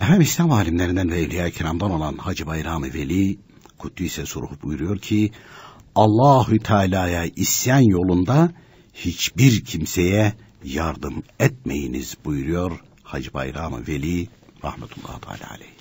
Efendim İslam alimlerinden ve Evliya Kiram'dan olan Hacı Bayrami Veli Kuddise Suruh buyuruyor ki Allahü Teala'ya isyan yolunda hiçbir kimseye yardım etmeyiniz buyuruyor Hacı Bayram Veli rahmetullahi teala aleyh.